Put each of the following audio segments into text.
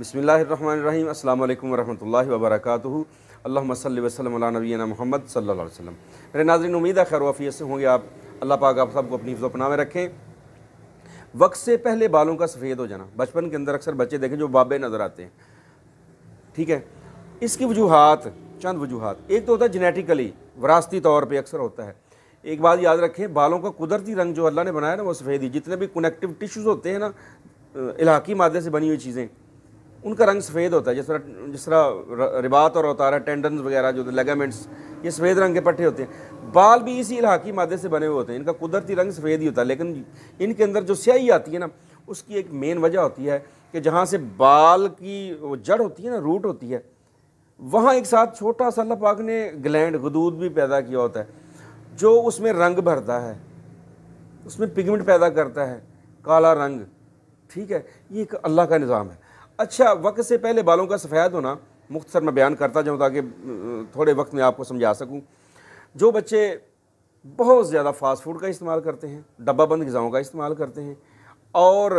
बसमीम् अल्लाम वरहमल वबरक अल्लाम वसलम नबीना मोहम्मद सल्ला मेरे नाजरन उम्मीद है खैर वफ़ी से होंगे आप अल्लाह पाक आप सबको अपनी फजोपना में रखें वक्त से पहले बालों का सफ़ेद हो जाना बचपन के अंदर अक्सर बच्चे देखें जो बाबे नज़र आते हैं ठीक है इसकी वजूहत चंद वजूहत एक तो होता है जेनेटिकली वरासती तौर पर अक्सर होता है एक बात याद रखें बालों का कुदरती रंग जो अल्लाह ने बनाया ना वो सफ़ेद ही जितने भी कनेक्टिव टिश्यूज़ होते हैं ना इलाकी मादे से बनी हुई चीज़ें उनका रंग सफ़ेद होता है जिस तरह जिस तरह रिबात और है टेंडन वगैरह जो लेगामेंट्स ये सफ़ेद रंग के पट्टे होते हैं बाल भी इसी इलाकी मादे से बने हुए होते हैं इनका कुदरती रंग सफ़ेद ही होता है लेकिन इनके अंदर जो स्याही आती है ना उसकी एक मेन वजह होती है कि जहाँ से बाल की वो जड़ होती है ना रूट होती है वहाँ एक साथ छोटा सा अल्लाह पाक ने ग्लैंड गदूद भी पैदा किया होता है जो उसमें रंग भरता है उसमें पिगमेंट पैदा करता है काला रंग ठीक है ये एक अल्लाह का निज़ाम है अच्छा वक्त से पहले बालों का सफ़ेद होना मुख्तर मैं बयान करता जाऊँ ताकि थोड़े वक्त में आपको समझा सकूँ जो बच्चे बहुत ज़्यादा फास्ट फूड का इस्तेमाल करते हैं डब्बा बंद गज़ाओं का इस्तेमाल करते हैं और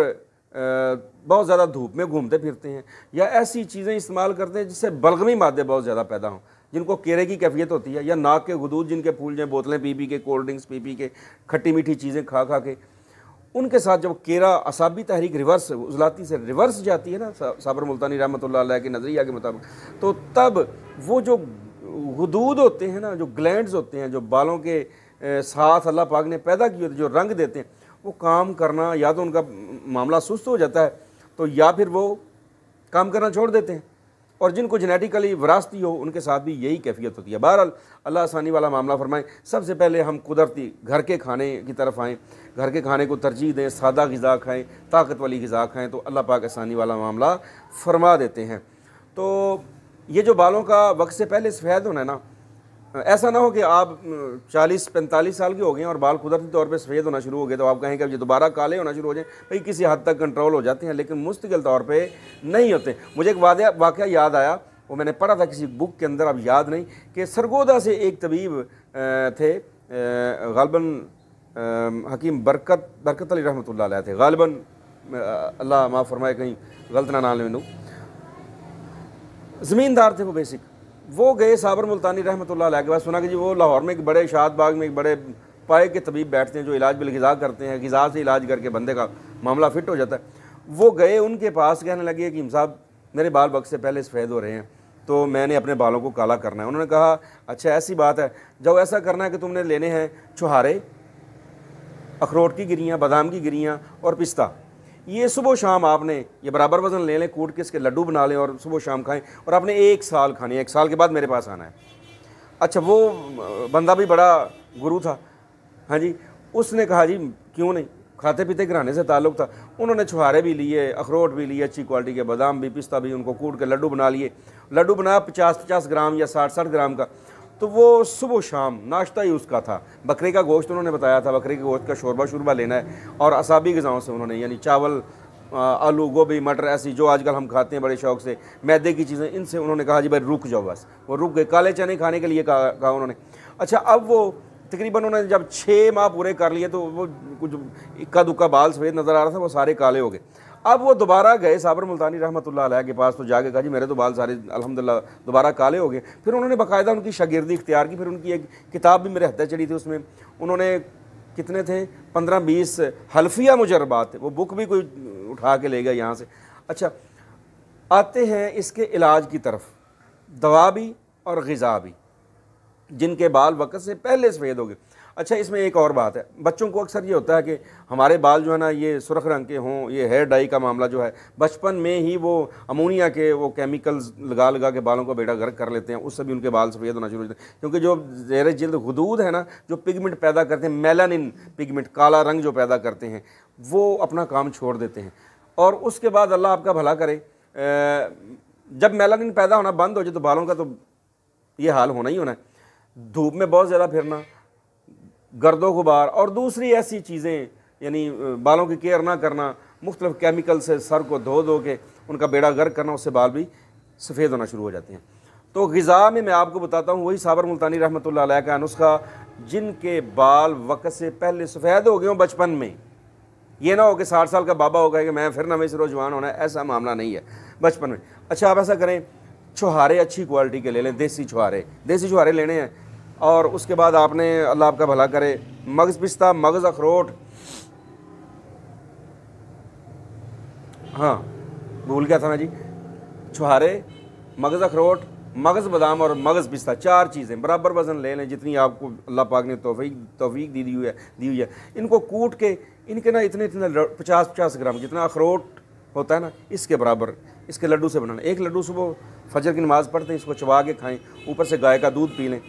बहुत ज़्यादा धूप में घूमते फिरते हैं या ऐसी चीज़ें इस्तेमाल करते हैं जिससे बलगमी मादे बहुत ज़्यादा पैदा हों जिनको केरे की कैफियत होती है या नाक के गदूद जिनके फूल जाएँ बोतलें पी पी के कोल्ड ड्रिंक्स पी पी के खट्टी मीठी चीज़ें खा खा के उनके साथ जब केरा असाबी तहरीक रिवर्स उजलाती से रिवर्स जाती है ना साबर मुल्तानी रहमत के नज़रिया के मुताबिक तो तब वो जो हदूद होते हैं ना जो ग्लैंड होते हैं जो बालों के साथ अल्लाह पाक ने पैदा किए जो रंग देते हैं वो काम करना या तो उनका मामला सुस्त हो जाता है तो या फिर वो काम करना छोड़ देते हैं और जिनको जेनेटिकली वरासती हो उनके साथ भी यही कैफियत होती है बहरहाल अल्लाह आसानी वाला मामला फरमाएँ सबसे पहले हम कुदरती घर के खाने की तरफ आएँ घर के खाने को तरजीह दें सादा गज़ा खाएँ ताकत वाली गज़ा खाएँ तो अल्लाह पाक आसानी वाला मामला फरमा देते हैं तो ये जो बालों का वक्त से पहले सफ़ेद होना है ना ऐसा ना हो कि आप 40-45 साल के हो गए और बाल कुदरती तौर पे सफ़ेद होना शुरू हो गए तो आप कहें कि अब ये दोबारा काले होना शुरू हो जाएं भाई किसी हद तक कंट्रोल हो जाते हैं लेकिन मुस्तकिल तौर पे नहीं होते मुझे एक वाद वाक़ याद आया वो मैंने पढ़ा था किसी बुक के अंदर अब याद नहीं कि सरगोदा से एक तबीब थे गालबन हकीम बरकत बरकत अली रहमत थे गालबन अल्लाह माँ फरमाए कहीं गलत ना ना लूँ ज़मींदार थे वो बेसिक वो गए साबर मुल्तानी रहमत ला के बाद सुना कि जी वो लाहौर में एक बड़े शाद बाग में एक बड़े पाए के तबीब बैठते हैं जो इलाज बिलगज़ा करते हैं गज़ा से इलाज करके बंदे का मामला फिट हो जाता है वो गए उनके पास कहने लगे कि साहब मेरे बाल बक्स से पहले सफ़ेद हो रहे हैं तो मैंने अपने बालों को काला करना है उन्होंने कहा अच्छा ऐसी बात है जब ऐसा करना है कि तुमने लेने हैं छुहारे अखरोट की गिरियाँ बादाम की गिरियाँ और पिस्ता ये सुबह शाम आपने ये बराबर वज़न ले लें कूट के इसके लड्डू बना लें और सुबह शाम खाएं और आपने एक साल खाने एक साल के बाद मेरे पास आना है अच्छा वो बंदा भी बड़ा गुरु था हाँ जी उसने कहा जी क्यों नहीं खाते पीते घराने से ताल्लुक़ था उन्होंने छुहारे भी लिए अखरोट भी लिए अच्छी क्वालिटी के बादाम भी पिस्ता भी उनको कूट के लड्डू बना लिए लड्डू बनाया पचास पचास ग्राम या साठ साठ ग्राम का तो वो सुबह शाम नाश्ता ही उसका था बकरे का गोश्त उन्होंने बताया था बकरे के गोश्त का शोरबा शुरबा लेना है और असाबी गज़ाओं से उन्होंने यानी चावल आलू गोभी मटर ऐसी जो आजकल हम खाते हैं बड़े शौक से मैदे की चीज़ें इनसे उन्होंने कहा जी भाई रुक जाओ बस वो रुक गए काले चने खाने के लिए कहा, कहा उन्होंने अच्छा अब वो तकरीबन उन्होंने जब छः माह पूरे कर लिए तो वो कुछ इक्का दुक्का बाल सफ़ेद नज़र आ रहा था वो सारे काले हो गए अब वो दोबारा गए साबर मुल्तानी रहमत आलिया के पास तो जाके कहा जी मेरे तो बाल सारे अलहमदिल्ला दोबारा काले हो गए फिर उन्होंने बाकायदा उनकी शागिर्दी इख्तियार की फिर उनकी एक किताब भी मेरे हद चढ़ी थी उसमें उन्होंने कितने थे पंद्रह बीस हल्फिया मुजरबात वो बुक भी कोई उठा के ले गया यहाँ से अच्छा आते हैं इसके इलाज की तरफ दवा भी और गज़ा भी जिनके बाल वक़्त से पहले सफ़ेद हो गए अच्छा इसमें एक और बात है बच्चों को अक्सर ये होता है कि हमारे बाल जो है ना ये सुरख रंग के हों ये हेयर डाई का मामला जो है बचपन में ही वो अमोनिया के वो केमिकल्स लगा लगा के बालों को बेटा गर्क कर लेते हैं उससे भी उनके बाल सफ़ेद होना शुरू होते हैं क्योंकि जो जहर जल्द हदूद है ना जो पिगमेंट पैदा करते हैं मेलानिन पिगमेंट काला रंग जो पैदा करते हैं वो अपना काम छोड़ देते हैं और उसके बाद अल्लाह आपका भला करे जब मेलानिन पैदा होना बंद हो जाए तो बालों का तो ये हाल होना ही होना है धूप में बहुत ज़्यादा फिरना गर्दो गुबार और दूसरी ऐसी चीज़ें यानी बालों की केयर ना करना मुख्तलिफ केमिकल से सर को धो धो के उनका बेड़ा गर्क करना उससे बाल भी सफ़ेद होना शुरू हो जाते हैं तो गज़ा में मैं आपको बताता हूँ वही साबर मुल्तानी रहमत का नुस्खा जिनके बाल वक़्त से पहले सफ़ेद हो गए हों बचपन में ये ना हो कि साठ साल का बाबा होगा कि मैं फिर ना से रोजवान होना है ऐसा मामला नहीं है बचपन में अच्छा आप ऐसा करें छुहारे अच्छी क्वालिटी के ले लें देसी छुहारे देसी छुहारे लेने हैं और उसके बाद आपने अल्लाह आपका भला करे मगज़ पिस्ता मगज़ अखरोट हाँ भूल गया था ना जी छुहारे मगज़ अखरोट मगज़ बादाम और मगज़ पिस्ता चार चीज़ें बराबर वज़न ले लें जितनी आपको अल्लाह पाक ने तोफ़ी तोफ़ी दी दी हुई है दी हुई है इनको कूट के इनके ना इतने इतने पचास पचास ग्राम जितना अखरोट होता है ना इसके बराबर इसके लड्डू से बनाना एक लड्डू सुबह फजर की नमाज़ पढ़ते हैं इसको चबा के खाएँ ऊपर से गाय का दूध पी लें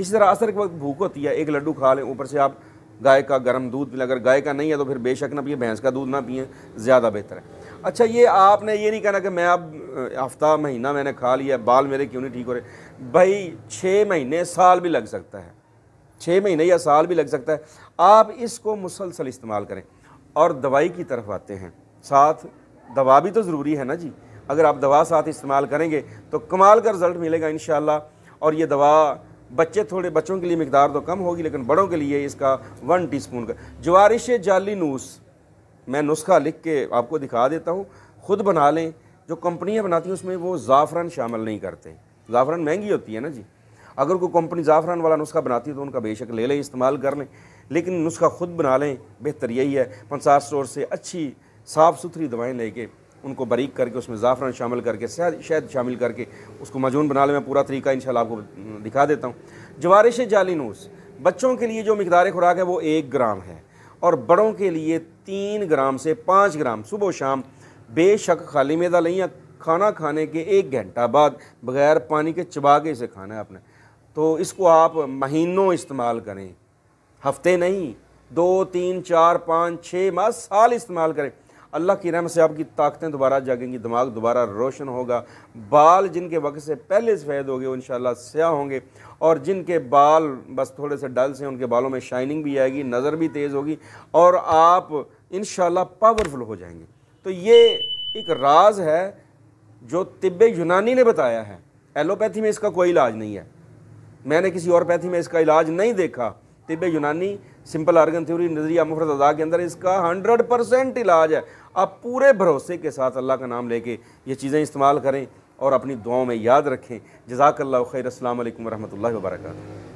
इसी तरह असर के वक्त भूख होती है एक लड्डू खा लें ऊपर से आप गाय का गर्म दूध पिला अगर गाय का नहीं है तो फिर बेशक ना पिए भैंस का दूध ना पिए ज़्यादा बेहतर है अच्छा ये आपने ये नहीं कहना कि मैं अब हफ्ता महीना मैंने खा लिया बाल मेरे क्यों नहीं ठीक हो रहे भाई छः महीने साल भी लग सकता है छः महीने या साल भी लग सकता है आप इसको मुसलसल इस्तेमाल करें और दवाई की तरफ आते हैं साथ दवा भी तो ज़रूरी है ना जी अगर आप दवा साथ इस्तेमाल करेंगे तो कमाल का रिज़ल्ट मिलेगा इन और ये दवा बच्चे थोड़े बच्चों के लिए मकदार तो कम होगी लेकिन बड़ों के लिए इसका वन टी स्पून का जवारिश जाली नूस मैं नुस्खा लिख के आपको दिखा देता हूँ ख़ुद बना लें जो कंपनियाँ बनाती हैं उसमें वो ज़ाफ़रान शामिल नहीं करते ज़ाफ़रान महंगी होती है ना जी अगर कोई कंपनी ज़ाफ़रान वाला नुस्खा बनाती है तो उनका बेशक ले लें इस्तेमाल कर लें लेकिन नुस्खा ख़ुद बना लें बेहतर यही है पंसार स्टोर से अच्छी साफ़ सुथरी दवाएँ लेके उनको बारीक करके उसमें ज़ाफ़रान शामिल करके शहद शामिल करके उसको मजून बना लें मैं पूरा तरीका इन आपको दिखा देता हूँ जवारिश जाली नूस बच्चों के लिए जो मकदार खुराक है वो एक ग्राम है और बड़ों के लिए तीन ग्राम से पाँच ग्राम सुबह शाम बेशक खाली मैदा लें या खाना खाने के एक घंटा बाद बग़ैर पानी के चबा के इसे खाना है आपने तो इसको आप महीनों इस्तेमाल करें हफ्ते नहीं दो तीन चार पाँच छः माह साल इस्तेमाल करें अल्लाह की रहम से आपकी ताकतें दोबारा जागेंगी दिमाग दोबारा रोशन होगा बाल जिनके वक्त से पहले सफ़ेद हो गए इन स्याह होंगे और जिनके बाल बस थोड़े से डल से उनके बालों में शाइनिंग भी आएगी नज़र भी तेज़ होगी और आप इन पावरफुल हो जाएंगे तो ये एक राज है जो तिब यूनानी ने बताया है एलोपैथी में इसका कोई इलाज नहीं है मैंने किसी और पैथी में इसका इलाज नहीं देखा तिब यूनानी सिंपल आर्गन थ्योरी नजरिया मुफरत अदा के अंदर इसका हंड्रेड परसेंट इलाज है आप पूरे भरोसे के साथ अल्लाह का नाम लेके ये चीज़ें इस्तेमाल करें और अपनी दुआओं में याद रखें जजाकल्ला खैर असल वरहमल वर्का